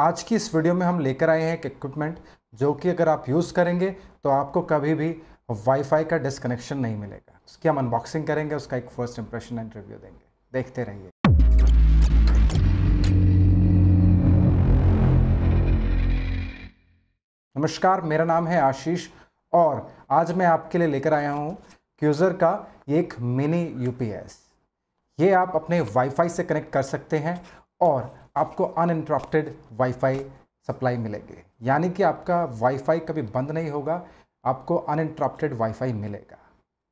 आज की इस वीडियो में हम लेकर आए हैं एक इक्विपमेंट जो कि अगर आप यूज़ करेंगे तो आपको कभी भी वाईफाई का डिसकनेक्शन नहीं मिलेगा उसकी हम अनबॉक्सिंग करेंगे उसका एक फर्स्ट इंप्रेशन एंड रिव्यू देंगे देखते रहिए नमस्कार मेरा नाम है आशीष और आज मैं आपके लिए लेकर आया हूँ क्यूज़र का एक मिनी यूपीएस ये आप अपने वाईफाई से कनेक्ट कर सकते हैं और आपको अनइंटरप्टेड वाईफाई सप्लाई मिलेगी यानी कि आपका वाईफाई कभी बंद नहीं होगा आपको अनइंटरप्टेड वाईफाई मिलेगा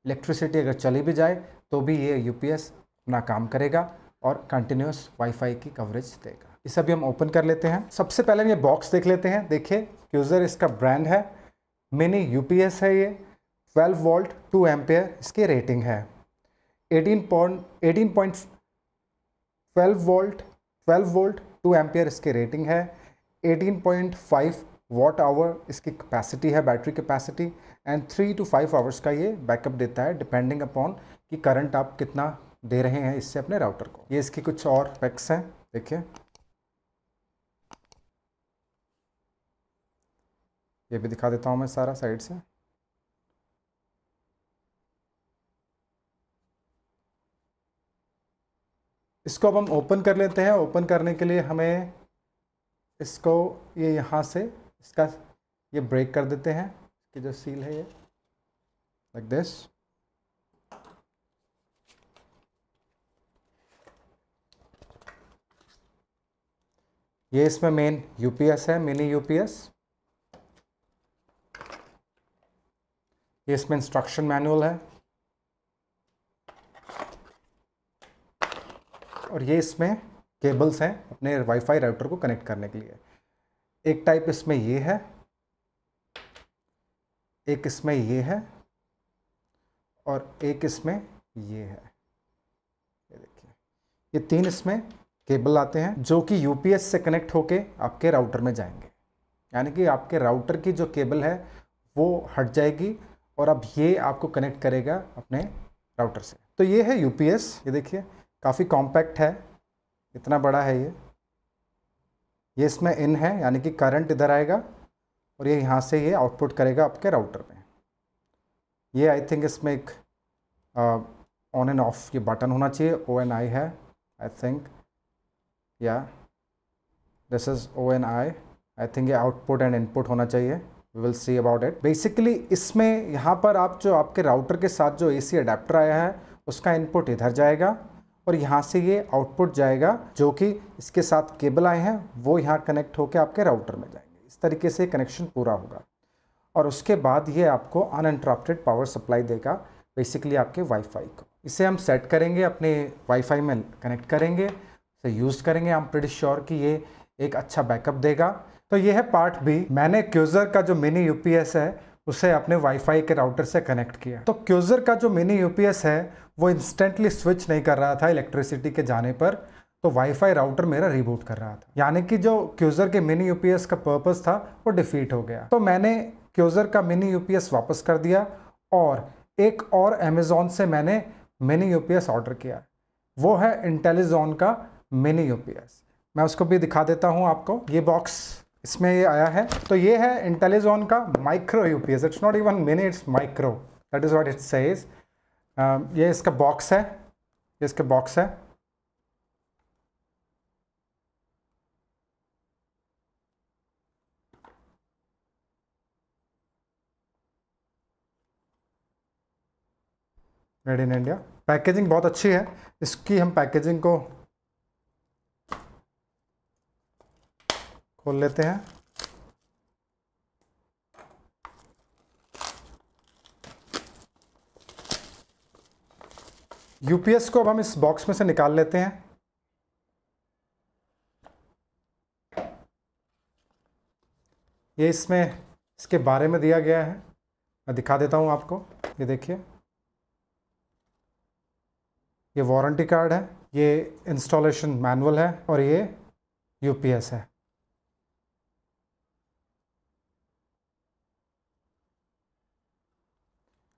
इलेक्ट्रिसिटी अगर चली भी जाए तो भी ये यूपीएस अपना काम करेगा और कंटिन्यूस वाईफाई की कवरेज देगा इसे अभी हम ओपन कर लेते हैं सबसे पहले हम ये बॉक्स देख लेते हैं देखिए यूज़र इसका ब्रांड है मिनी यूपीएस है ये 12 वोल्ट 2 एम्पेयर इसकी रेटिंग है 18 point eighteen point twelve volt 12 volt 2 ampere इसकी रेटिंग है 18.5 वॉट आवर इसकी कैपेसिटी है battery capacity and three two five hours का ये बैकअप देता है डिपेंडिंग अपॉन कि करंट आप कितना दे रहे हैं इससे अपने राउटर को ये इसकी कुछ और पैक्स हैं देखिए ये भी दिखा देता हूँ मैं सारा साइड से इसको अब हम ओपन कर लेते हैं ओपन करने के लिए हमें इसको ये यहाँ से इसका ये ब्रेक कर देते हैं कि जो सील है ये लाइक दिस ये इसमें मेन यूपीएस है मिनी यूपीएस ये इसमें इंस्ट्रक्शन मैनुअल है और ये इसमें केबल्स हैं अपने वाईफाई राउटर को कनेक्ट करने के लिए एक टाइप इसमें ये है एक इसमें ये है और एक इसमें ये है ये देखिए ये तीन इसमें केबल आते हैं जो कि यूपीएस से कनेक्ट होके आपके राउटर में जाएंगे यानी कि आपके राउटर की जो केबल है वो हट जाएगी और अब ये आपको कनेक्ट करेगा अपने राउटर से तो ये है यूपीएस ये देखिए काफ़ी कॉम्पैक्ट है इतना बड़ा है ये ये इसमें इन है यानी कि करंट इधर आएगा और ये यहाँ से ये आउटपुट करेगा आपके राउटर में ये आई थिंक इसमें एक ऑन एंड ऑफ ये बटन होना चाहिए ओ एन आई है आई थिंक या this is O N I I think ये आउटपुट एंड इनपुट होना चाहिए we will see about it basically इसमें यहाँ पर आप जो आपके राउटर के साथ जो ए सी आया है उसका इनपुट इधर जाएगा और यहाँ से ये आउटपुट जाएगा जो कि इसके साथ केबल आए हैं वो यहाँ कनेक्ट होकर आपके राउटर में जाएंगे इस तरीके से कनेक्शन पूरा होगा और उसके बाद ये आपको अनइंटरप्टेड पावर सप्लाई देगा बेसिकली आपके वाईफाई को इसे हम सेट करेंगे अपने वाईफाई में कनेक्ट करेंगे इसे यूज़ करेंगे हम प्रिटी श्योर कि ये एक अच्छा बैकअप देगा तो ये है पार्ट बी मैंने क्यूज़र का जो मिनी यूपीएस है उसे अपने वाईफाई के राउटर से कनेक्ट किया तो क्यूज़र का जो मिनी यूपीएस है वो इंस्टेंटली स्विच नहीं कर रहा था इलेक्ट्रिसिटी के जाने पर तो वाईफाई राउटर मेरा रिबूट कर रहा था यानी कि जो क्यूज़र के मिनी यूपीएस का पर्पज़ था वो डिफीट हो गया तो मैंने क्यूज़र का मिनी यूपीएस वापस कर दिया और एक और अमेज़ोन से मैंने मिनी यूपीएस ऑर्डर किया वो है इंटेलिज़ोन का मिनी यूपीएस मैं उसको भी दिखा देता हूँ आपको ये बॉक्स इसमें ये आया है तो ये है इंटेलिजॉन का micro U P S it's not even mini it's micro that is what it's says ये इसका बॉक्स है ये इसका बॉक्स है मेड इन इंडिया पैकेजिंग बहुत अच्छी है इसकी हम पैकेजिंग को खोल लेते हैं यूपीएस को अब हम इस बॉक्स में से निकाल लेते हैं ये इसमें इसके बारे में दिया गया है मैं दिखा देता हूं आपको ये देखिए ये वारंटी कार्ड है ये इंस्टॉलेशन मैनुअल है और ये यूपीएस है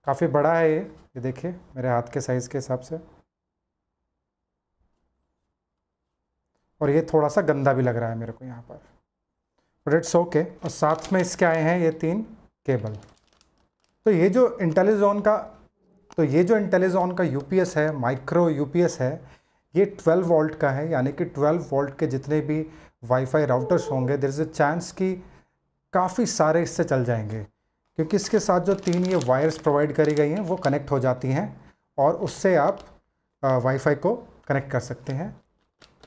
काफ़ी बड़ा है ये ये देखिए मेरे हाथ के साइज़ के हिसाब से और ये थोड़ा सा गंदा भी लग रहा है मेरे को यहाँ पर बट इट्स ओके और साथ में इसके आए हैं ये तीन केबल तो ये जो इंटेलीजोन का तो ये जो इंटेलीजोन का यूपीएस है माइक्रो यूपीएस है ये 12 वोल्ट का है यानी कि 12 वोल्ट के जितने भी वाईफाई राउटर्स होंगे देर इज़ अ चांस कि काफ़ी सारे इससे चल जाएंगे क्योंकि इसके साथ जो तीन ये वायर्स प्रोवाइड करी गई हैं वो कनेक्ट हो जाती हैं और उससे आप वाईफाई को कनेक्ट कर सकते हैं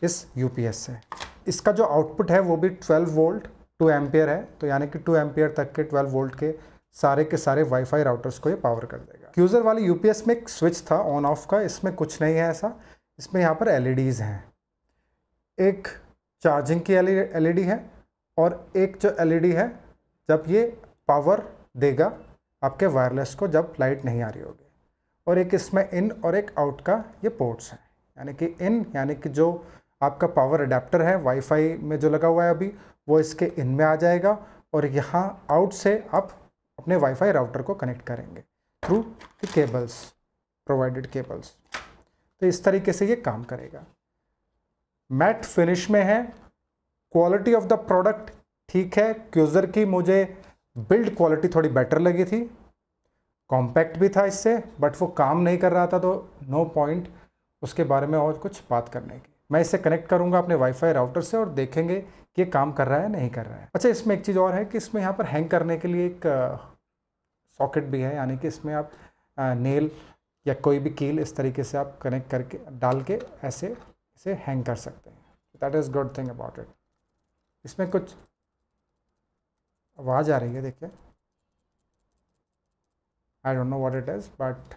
इस यूपीएस से इसका जो आउटपुट है वो भी 12 वोल्ट 2 एम्पेयर है तो यानी कि 2 एम्पेयर तक के 12 वोल्ट के सारे के सारे वाईफाई राउटर्स को ये पावर कर देगा क्यूज़र वाले यू में एक स्विच था ऑन ऑफ का इसमें कुछ नहीं है ऐसा इसमें यहाँ पर एल e हैं एक चार्जिंग की एल e है और एक जो एलईडी e है जब ये पावर देगा आपके वायरलेस को जब लाइट नहीं आ रही होगी और एक इसमें इन और एक आउट का ये पोर्ट्स हैं यानी कि इन यानी कि जो आपका पावर अडेप्टर है वाईफाई में जो लगा हुआ है अभी वो इसके इन में आ जाएगा और यहाँ आउट से आप अपने वाईफाई राउटर को कनेक्ट करेंगे through the cables provided cables तो इस तरीके से ये काम करेगा मैट फिनिश में है क्वालिटी ऑफ द प्रोडक्ट ठीक है क्यूज़र की मुझे बिल्ड क्वालिटी थोड़ी बेटर लगी थी कॉम्पैक्ट भी था इससे बट वो काम नहीं कर रहा था तो नो पॉइंट उसके बारे में और कुछ बात करने की मैं इसे कनेक्ट करूंगा अपने वाईफाई राउटर से और देखेंगे कि ये काम कर रहा है नहीं कर रहा है अच्छा इसमें एक चीज़ और है कि इसमें यहाँ पर हैंग करने के लिए एक सॉकेट भी है यानी कि इसमें आप नेल या कोई भी कील इस तरीके से आप कनेक्ट करके डाल के ऐसे इसे हैंग कर सकते हैं that is good thing about it इसमें कुछ आवाज़ आ रही है देखिए I don't know what it is but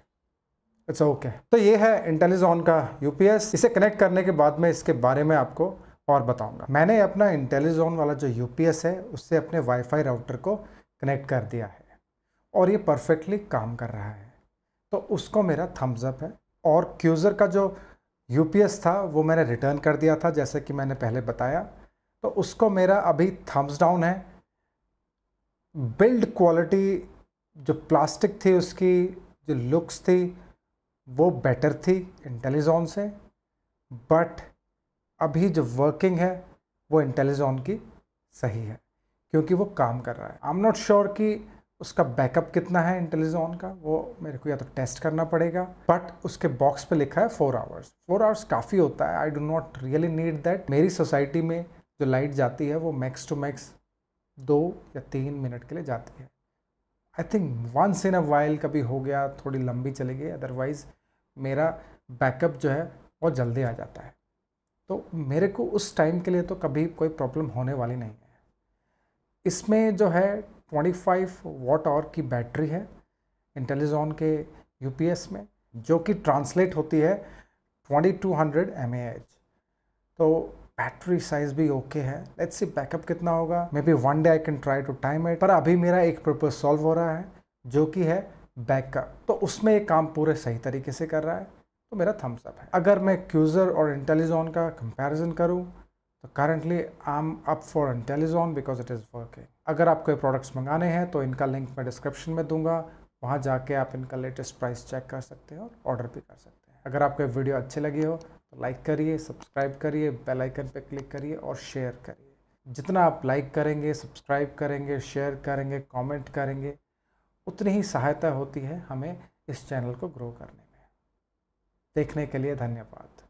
it's okay तो ये है इंटेलिजॉन का यूपीएस इसे कनेक्ट करने के बाद मैं इसके बारे में आपको और बताऊंगा मैंने अपना इंटेलिजॉन वाला जो यूपीएस है उससे अपने वाईफाई राउटर को कनेक्ट कर दिया है और ये परफेक्टली काम कर रहा है तो उसको मेरा थम्स अप है और क्यूज़र का जो यू था वो मैंने रिटर्न कर दिया था जैसे कि मैंने पहले बताया तो उसको मेरा अभी थम्स डाउन है बिल्ड क्वालिटी जो प्लास्टिक थी उसकी जो लुक्स थी वो बेटर थी इंटेलिजॉन से बट अभी जो वर्किंग है वो इंटेलिजॉन की सही है क्योंकि वो काम कर रहा है आई एम नॉट श्योर कि उसका बैकअप कितना है इंटेलिजॉन का वो मेरे को या तो टेस्ट करना पड़ेगा बट उसके बॉक्स पे लिखा है फोर आवर्स फोर आवर्स काफ़ी होता है I do not really need that मेरी सोसाइटी में जो लाइट जाती है वो मैक्स टू मैक्स दो या तीन मिनट के लिए जाती है I think once in a while कभी हो गया थोड़ी लंबी चली गई अदरवाइज़ मेरा बैकअप जो है बहुत जल्दी आ जाता है तो मेरे को उस टाइम के लिए तो कभी कोई प्रॉब्लम होने वाली नहीं है इसमें जो है 25 वॉट आवर की बैटरी है इंटेलीजॉन के यू में जो कि ट्रांसलेट होती है 2200 mAh तो बैटरी साइज भी ओके okay है लेट्स सी बैकअप कितना होगा maybe one day I can try to time it पर अभी मेरा एक पर्पज सॉल्व हो रहा है जो कि है बैकअप तो उसमें ये काम पूरे सही तरीके से कर रहा है तो मेरा थम्स अप है अगर मैं क्यूज़र और इंटेलिजोन का कंपैरिजन करूँ तो currently I am up for IntelliJ because it is working अगर आपको प्रोडक्ट्स मंगाने हैं तो इनका लिंक मैं डिस्क्रिप्शन में दूंगा वहाँ जाके आप इनका लेटेस्ट प्राइस चेक कर सकते हैं और ऑर्डर भी कर सकते हैं अगर आपको वीडियो अच्छी लगी हो तो लाइक करिए सब्सक्राइब करिए बेल आइकन पर क्लिक करिए और शेयर करिए जितना आप लाइक करेंगे सब्सक्राइब करेंगे शेयर करेंगे कमेंट करेंगे उतनी ही सहायता होती है हमें इस चैनल को ग्रो करने में देखने के लिए धन्यवाद